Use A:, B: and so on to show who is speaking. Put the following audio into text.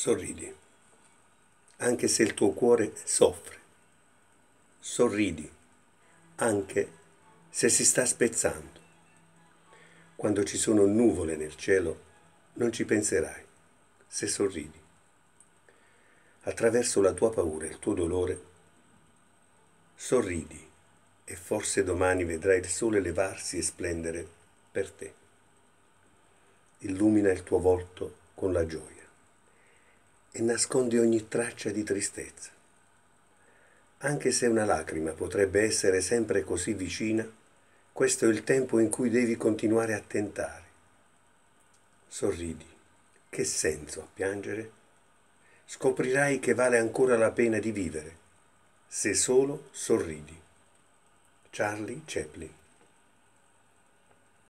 A: Sorridi, anche se il tuo cuore soffre. Sorridi, anche se si sta spezzando. Quando ci sono nuvole nel cielo, non ci penserai, se sorridi. Attraverso la tua paura e il tuo dolore, sorridi e forse domani vedrai il sole levarsi e splendere per te. Illumina il tuo volto con la gioia e nasconde ogni traccia di tristezza. Anche se una lacrima potrebbe essere sempre così vicina, questo è il tempo in cui devi continuare a tentare. Sorridi. Che senso a piangere? Scoprirai che vale ancora la pena di vivere, se solo sorridi. Charlie Chaplin